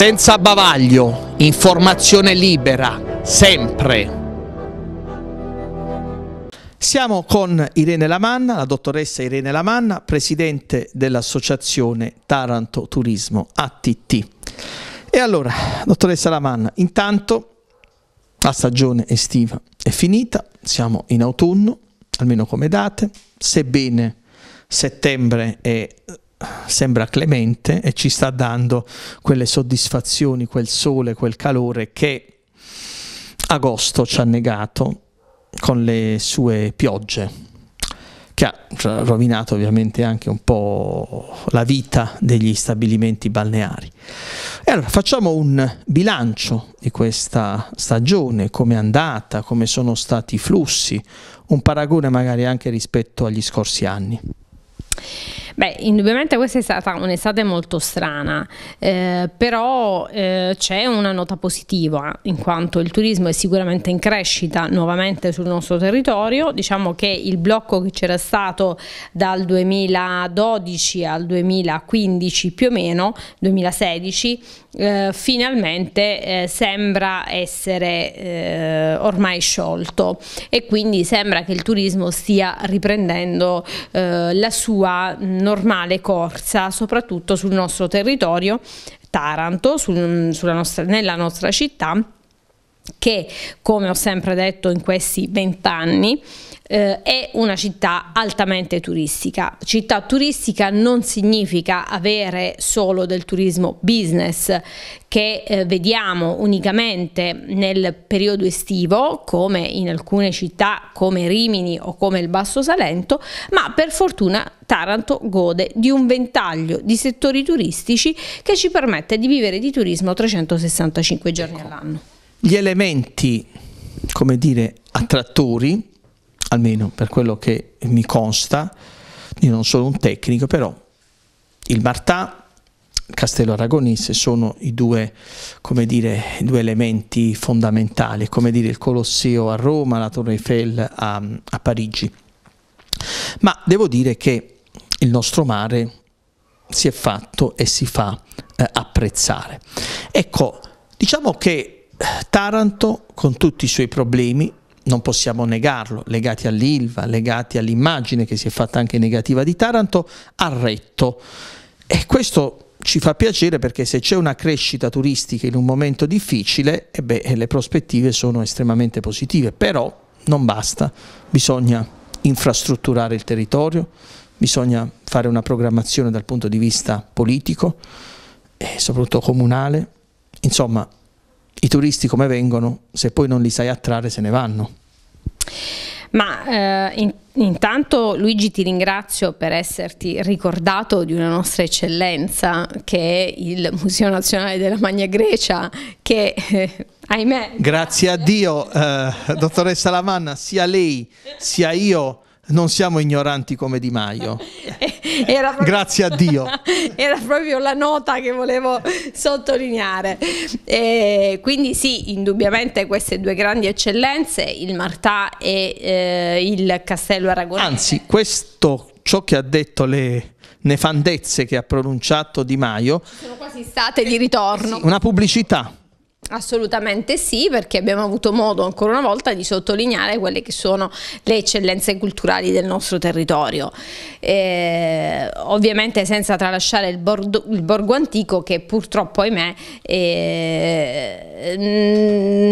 senza bavaglio, informazione libera, sempre. Siamo con Irene Lamanna, la dottoressa Irene Lamanna, presidente dell'associazione Taranto Turismo ATT. E allora, dottoressa Lamanna, intanto la stagione estiva è finita, siamo in autunno, almeno come date, sebbene settembre è sembra clemente e ci sta dando quelle soddisfazioni, quel sole, quel calore che agosto ci ha negato con le sue piogge, che ha rovinato ovviamente anche un po' la vita degli stabilimenti balneari. E allora facciamo un bilancio di questa stagione, come è andata, come sono stati i flussi, un paragone magari anche rispetto agli scorsi anni. Beh, indubbiamente questa è stata un'estate molto strana, eh, però eh, c'è una nota positiva in quanto il turismo è sicuramente in crescita nuovamente sul nostro territorio, diciamo che il blocco che c'era stato dal 2012 al 2015 più o meno, 2016, eh, finalmente eh, sembra essere eh, ormai sciolto e quindi sembra che il turismo stia riprendendo eh, la sua normale corsa soprattutto sul nostro territorio Taranto, sul, nostra, nella nostra città che, come ho sempre detto in questi vent'anni, eh, è una città altamente turistica. Città turistica non significa avere solo del turismo business che eh, vediamo unicamente nel periodo estivo, come in alcune città come Rimini o come il Basso Salento, ma per fortuna Taranto gode di un ventaglio di settori turistici che ci permette di vivere di turismo 365 giorni ecco. all'anno gli elementi, come dire, attrattori, almeno per quello che mi consta, io non sono un tecnico, però il Martà, il Castello Aragonese sono i due, come dire, i due elementi fondamentali, come dire il Colosseo a Roma, la Torre Eiffel a, a Parigi. Ma devo dire che il nostro mare si è fatto e si fa eh, apprezzare. Ecco, diciamo che Taranto, con tutti i suoi problemi, non possiamo negarlo, legati all'Ilva, legati all'immagine che si è fatta anche negativa di Taranto, ha retto. E questo ci fa piacere perché se c'è una crescita turistica in un momento difficile, eh beh, le prospettive sono estremamente positive, però non basta, bisogna infrastrutturare il territorio, bisogna fare una programmazione dal punto di vista politico e soprattutto comunale, insomma i turisti come vengono, se poi non li sai attrarre se ne vanno. Ma eh, in, intanto Luigi ti ringrazio per esserti ricordato di una nostra eccellenza che è il Museo Nazionale della Magna Grecia che eh, ahimè... Grazie a Dio, eh, dottoressa Lamanna, sia lei sia io non siamo ignoranti come Di Maio. Proprio, Grazie a Dio. Era proprio la nota che volevo sottolineare. E quindi sì, indubbiamente queste due grandi eccellenze, il Martà e eh, il Castello Aragonese. Anzi, questo, ciò che ha detto le nefandezze che ha pronunciato Di Maio... Sono quasi state di ritorno. Una pubblicità Assolutamente sì, perché abbiamo avuto modo ancora una volta di sottolineare quelle che sono le eccellenze culturali del nostro territorio. Eh, ovviamente senza tralasciare il, bordo, il, borgo antico che purtroppo, ahimè, eh,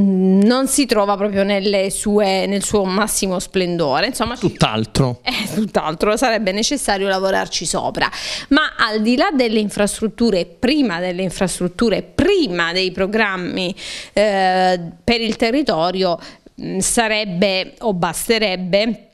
non si trova proprio sue, nel suo massimo splendore. Insomma, tutt'altro. Eh, tutt'altro, sarebbe necessario lavorarci sopra. Ma al di là delle infrastrutture, prima delle infrastrutture, prima dei programmi, soluzioni eh, per il territorio mm, sarebbe o basterebbe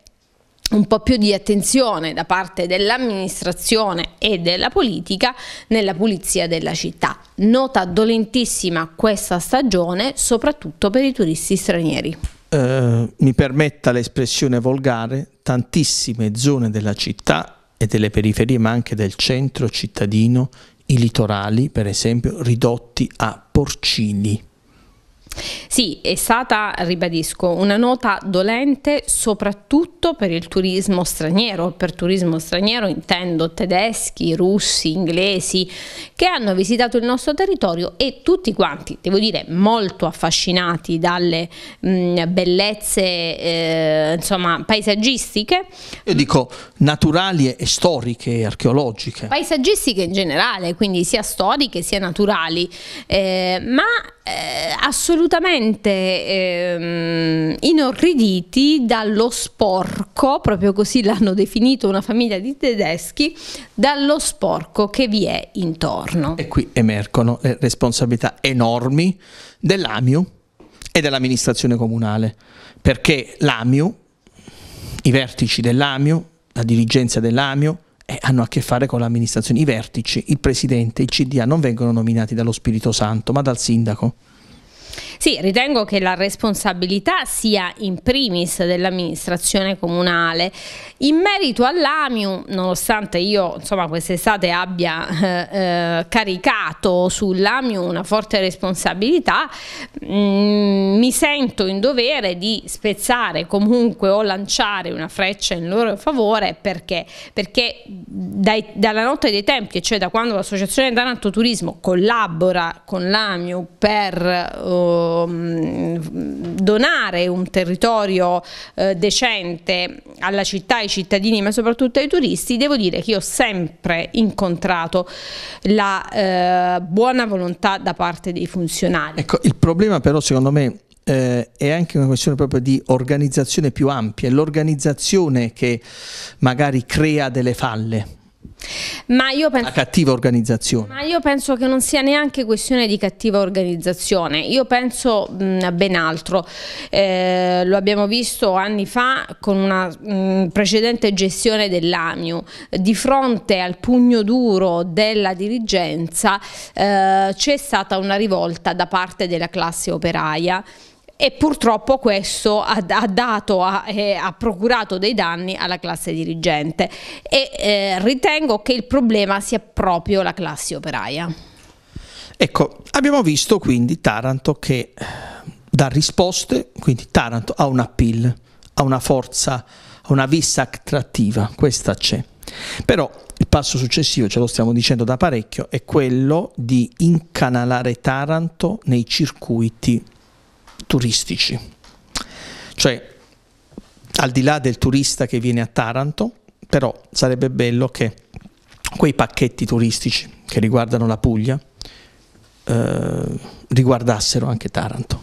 un po' più di attenzione da parte dell'amministrazione e della politica nella pulizia della città. Nota dolentissima questa stagione, soprattutto per i turisti stranieri. Eh, mi permetta l'espressione volgare, tantissime zone della città e delle periferie, ma anche del centro cittadino, i litorali, per esempio, ridotti a porcini. Sì, è stata, ribadisco, una nota dolente soprattutto per il turismo straniero. Per turismo straniero intendo tedeschi, russi, inglesi che hanno visitato il nostro territorio e tutti quanti, devo dire, molto affascinati dalle mh, mm, bellezze eh, insomma, paesaggistiche. Io dico naturali e storiche e archeologiche. Paesaggistiche in generale, quindi sia storiche sia naturali, eh, ma eh, assolutamente ehm, inorriditi dallo sporco, proprio così l'hanno definito una famiglia di tedeschi, dallo sporco che vi è intorno. E qui emergono le responsabilità enormi dell'AMIU e dell'amministrazione comunale, perché l'AMIU, i vertici dell'AMIU, la dirigenza dell'AMIU, eh, hanno a che fare con l'amministrazione. I vertici, il presidente, il CDA non vengono nominati dallo Spirito Santo, ma dal sindaco. Sì, ritengo che la responsabilità sia in primis dell'amministrazione comunale. In merito all'AMIU, nonostante io insomma quest'estate abbia eh, eh caricato sull'AMIU una forte responsabilità, mh, mm, mi sento in dovere di spezzare comunque o lanciare una freccia in loro favore perché? Perché dai, dalla notte dei tempi, cioè da quando l'associazione Taranto Turismo collabora con l'AMIU per... Uh, donare un territorio eh, decente alla città, ai cittadini ma soprattutto ai turisti, devo dire che io ho sempre incontrato la eh, buona volontà da parte dei funzionari. Ecco, il problema però secondo me eh, è anche una questione proprio di organizzazione più ampia, l'organizzazione che magari crea delle falle. Ma io penso, la cattiva organizzazione. Ma io penso che non sia neanche questione di cattiva organizzazione, io penso mh, ben altro. Eh, lo abbiamo visto anni fa con una mh, precedente gestione dell'AMIU. Di fronte al pugno duro della dirigenza eh, c'è stata una rivolta da parte della classe operaia e purtroppo questo ha, ha dato, ha, eh, ha, procurato dei danni alla classe dirigente e eh, ritengo che il problema sia proprio la classe operaia. Ecco, abbiamo visto quindi Taranto che eh, dà risposte, quindi Taranto ha un appeal, ha una forza, ha una vista attrattiva, questa c'è. Però il passo successivo, ce lo stiamo dicendo da parecchio, è quello di incanalare Taranto nei circuiti turistici. Cioè, al di là del turista che viene a Taranto, però sarebbe bello che quei pacchetti turistici che riguardano la Puglia eh, riguardassero anche Taranto.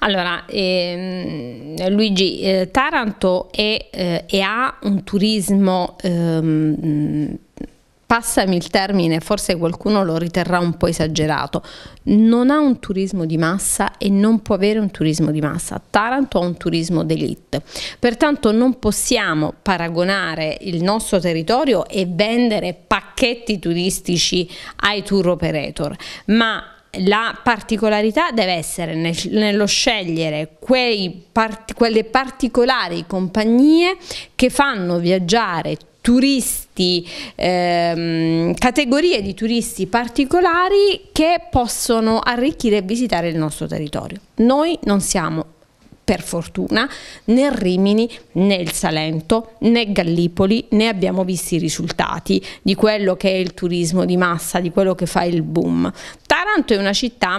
Allora, ehm, Luigi, eh, Taranto è, eh, è ha un turismo ehm, passami il termine, forse qualcuno lo riterrà un po' esagerato, non ha un turismo di massa e non può avere un turismo di massa. Taranto ha un turismo d'élite, Pertanto non possiamo paragonare il nostro territorio e vendere pacchetti turistici ai tour operator, ma la particolarità deve essere nello scegliere quei, part, quelle particolari compagnie che fanno viaggiare turisti, ehm, categorie di turisti particolari che possono arricchire e visitare il nostro territorio. Noi non siamo per fortuna né Rimini né il Salento né Gallipoli né abbiamo visto i risultati di quello che è il turismo di massa, di quello che fa il boom. Taranto è una città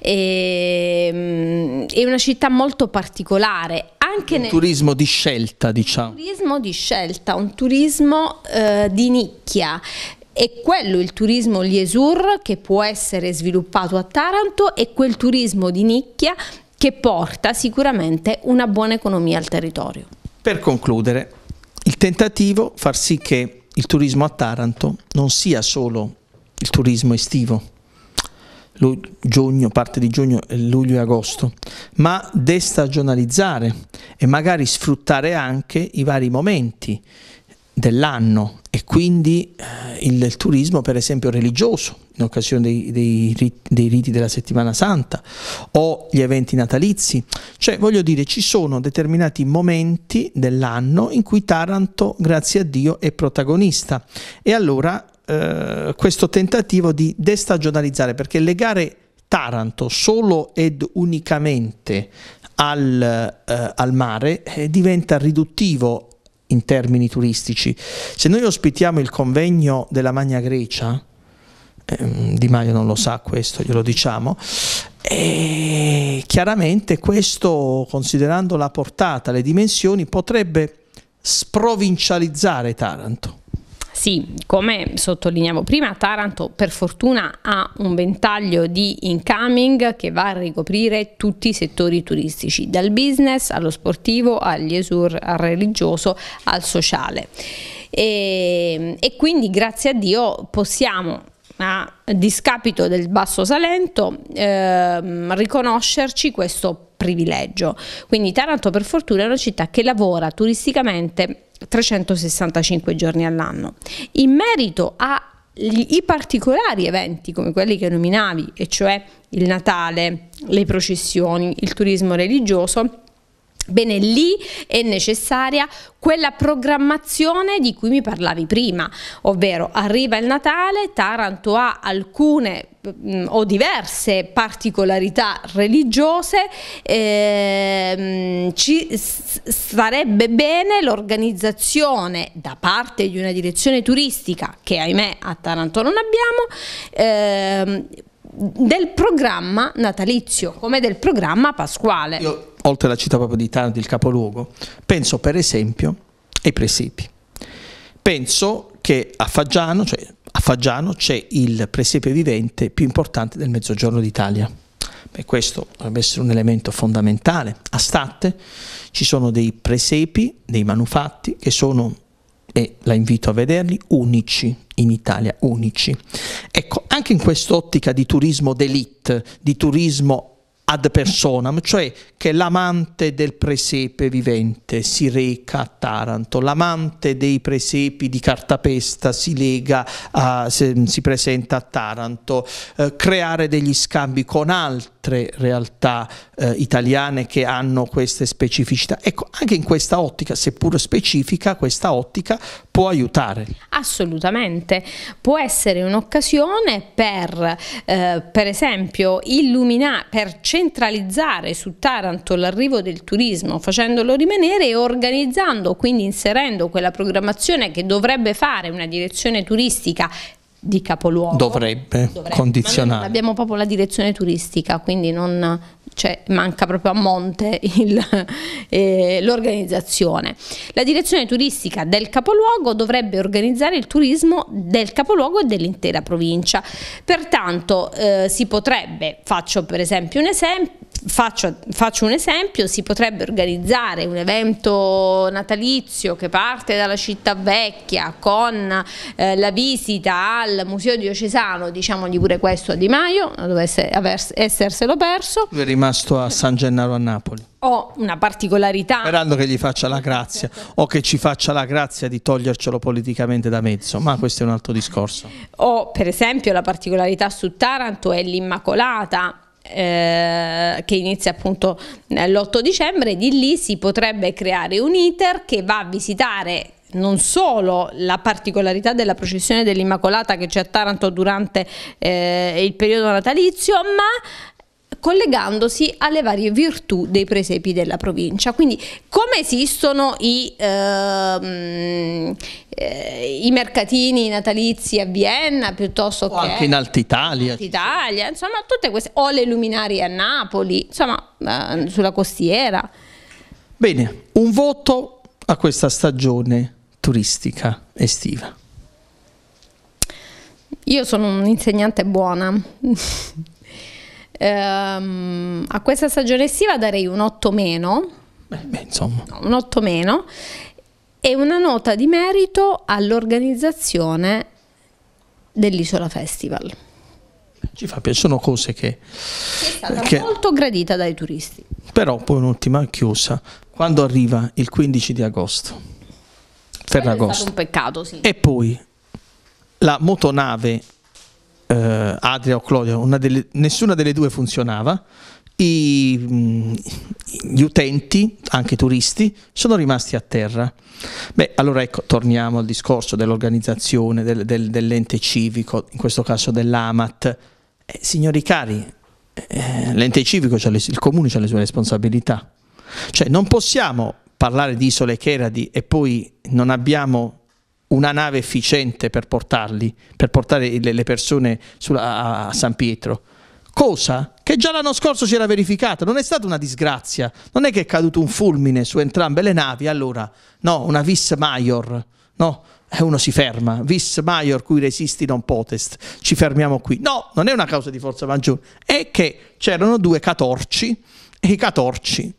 ehm, è una città molto particolare, anche nel turismo di scelta, diciamo. Un turismo di scelta, un turismo eh, di nicchia. E quello il turismo liesur che può essere sviluppato a Taranto e quel turismo di nicchia che porta sicuramente una buona economia al territorio. Per concludere, il tentativo far sì che il turismo a Taranto non sia solo il turismo estivo, giugno, parte di giugno, eh, luglio e agosto, ma destagionalizzare e magari sfruttare anche i vari momenti dell'anno e quindi eh, il, il, turismo per esempio religioso in occasione dei, dei, riti, dei, riti della settimana santa o gli eventi natalizi cioè voglio dire ci sono determinati momenti dell'anno in cui Taranto grazie a Dio è protagonista e allora eh, questo tentativo di destagionalizzare perché legare Taranto solo ed unicamente al, eh, al mare eh, diventa riduttivo in termini turistici. Se noi ospitiamo il convegno della Magna Grecia, ehm, Di Maio non lo sa questo, glielo diciamo, e chiaramente questo, considerando la portata, le dimensioni, potrebbe sprovincializzare Taranto. Sì, come sottolineavo prima, Taranto per fortuna ha un ventaglio di incoming che va a ricoprire tutti i settori turistici, dal business allo sportivo, agli esur, al religioso, al sociale. E, e quindi grazie a Dio possiamo a discapito del Basso Salento, ehm, riconoscerci questo privilegio. Quindi Taranto per fortuna è una città che lavora turisticamente 365 giorni all'anno. In merito ai particolari eventi come quelli che nominavi, e cioè il Natale, le processioni, il turismo religioso, Bene, lì è necessaria quella programmazione di cui mi parlavi prima, ovvero arriva il Natale, Taranto ha alcune mm, o diverse particolarità religiose, ehm, ci sarebbe bene l'organizzazione da parte di una direzione turistica che ahimè a Taranto non abbiamo, ehm, del programma natalizio come del programma pasquale. Io, oltre alla città proprio di Taranto, il capoluogo, penso per esempio ai presepi. Penso che a Faggiano, cioè a Faggiano c'è il presepe vivente più importante del mezzogiorno d'Italia. Beh, questo dovrebbe essere un elemento fondamentale. A Statte ci sono dei presepi, dei manufatti che sono e la invito a vederli, unici in Italia, unici. Ecco, anche in quest'ottica di turismo d'elite, di turismo ad personam, cioè che l'amante del presepe vivente si reca a Taranto, l'amante dei presepi di cartapesta si lega, a, si presenta a Taranto, eh, creare degli scambi con altri altre realtà eh, italiane che hanno queste specificità. Ecco, anche in questa ottica, seppur specifica, questa ottica può aiutare. Assolutamente, può essere un'occasione per, eh, per esempio, illuminare, per centralizzare su Taranto l'arrivo del turismo, facendolo rimanere e organizzando, quindi inserendo quella programmazione che dovrebbe fare una direzione turistica di capoluogo dovrebbe, dovrebbe condizionare. abbiamo proprio la direzione turistica, quindi non, cioè manca proprio a monte eh, l'organizzazione. Eh, la direzione turistica del capoluogo dovrebbe organizzare il turismo del capoluogo e dell'intera provincia, pertanto eh, si potrebbe, faccio per esempio un esempio, Faccio, faccio, un esempio, si potrebbe organizzare un evento natalizio che parte dalla città vecchia con eh, la visita al Museo Diocesano, diciamogli pure questo a Di Maio, dovesse esserselo perso. Verremo rimasto a San Gennaro a Napoli. Ho una particolarità. Sperando che gli faccia la grazia o che ci faccia la grazia di togliercelo politicamente da mezzo, ma questo è un altro discorso. Ho per esempio la particolarità su Taranto è l'Immacolata, eh, che inizia appunto l'8 dicembre, di lì si potrebbe creare un iter che va a visitare non solo la particolarità della processione dell'Immacolata che c'è a Taranto durante eh, il periodo natalizio, ma collegandosi alle varie virtù dei presepi della provincia. Quindi come esistono i, ehm, eh, i mercatini natalizi a Vienna piuttosto o che anche in Alta Italia. Alt Italia, insomma tutte queste, o le luminarie a Napoli, insomma eh, sulla costiera. Bene, un voto a questa stagione turistica estiva. Io sono un'insegnante buona. Ehm, a questa stagione estiva darei un 8 meno. Beh, insomma. un 8 meno. E una nota di merito all'organizzazione dell'Isola Festival. Ci fa piacere, sono cose che... È che... molto gradita dai turisti. Però poi un'ultima chiusa, quando arriva il 15 di agosto, Ferragosto. È stato un peccato, sì. E poi la motonave eh, Adria o Claudio, delle, nessuna delle due funzionava, i, mm, gli utenti, anche i turisti, sono rimasti a terra. Beh, allora ecco, torniamo al discorso dell'organizzazione, del, del, dell'ente civico, in questo caso dell'AMAT. Eh, signori cari, eh, l'ente civico, le, il comune ha le sue responsabilità. Cioè non possiamo parlare di isole Keradi e poi non abbiamo una nave efficiente per portarli, per portare le persone sulla, a San Pietro. Cosa che già l'anno scorso si era verificata, non è stata una disgrazia, non è che è caduto un fulmine su entrambe le navi, allora no, una vis major, no, e eh, uno si ferma, vis major cui resisti non potest, ci fermiamo qui. No, non è una causa di forza maggiore, è che c'erano due catorci e i catorci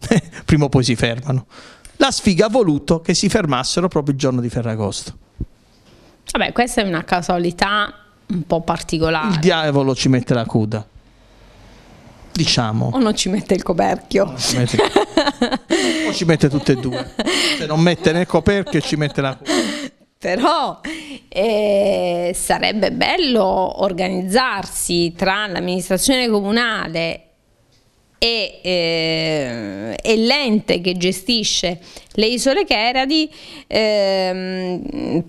prima o poi si fermano la sfiga ha voluto che si fermassero proprio il giorno di Ferragosto. Vabbè, questa è una casualità un po' particolare. Il diavolo ci mette la coda. Diciamo. O non ci mette il coperchio. No, ci mette... o ci mette tutte e due. Se non mette né il coperchio ci mette la coda. Però eh, sarebbe bello organizzarsi tra l'amministrazione comunale e, eh, e l'ente che gestisce le isole Keradi eh,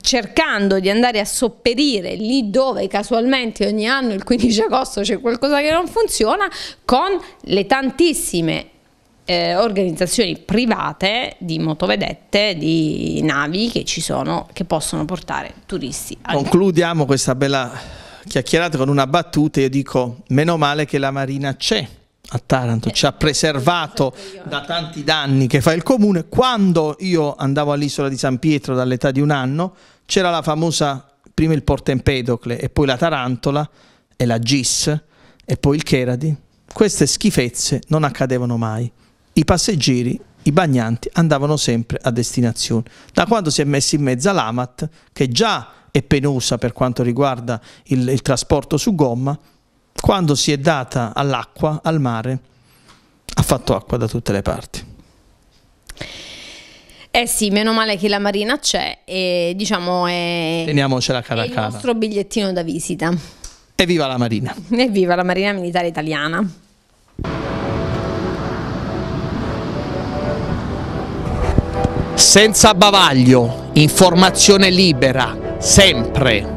cercando di andare a sopperire lì dove casualmente ogni anno il 15 agosto c'è qualcosa che non funziona con le tantissime eh, organizzazioni private di motovedette, di navi che ci sono, che possono portare turisti. Concludiamo questa bella chiacchierato con una battuta, io dico, meno male che la Marina c'è a Taranto, eh, ci ha preservato esatto, da tanti danni che fa il comune. Quando io andavo all'isola di San Pietro dall'età di un anno, c'era la famosa, prima il Porto Empedocle e poi la Tarantola e la Gis e poi il Keradi. Queste schifezze non accadevano mai. I passeggeri i bagnanti andavano sempre a destinazione. Da quando si è messo in mezzo l'AMAT, che già e penosa per quanto riguarda il, il trasporto su gomma, quando si è data all'acqua, al mare, ha fatto acqua da tutte le parti. Eh sì, meno male che la marina c'è e diciamo è, Teniamocela cara è il nostro bigliettino da visita. Evviva la marina! Evviva la marina militare italiana! Senza bavaglio, informazione libera, sempre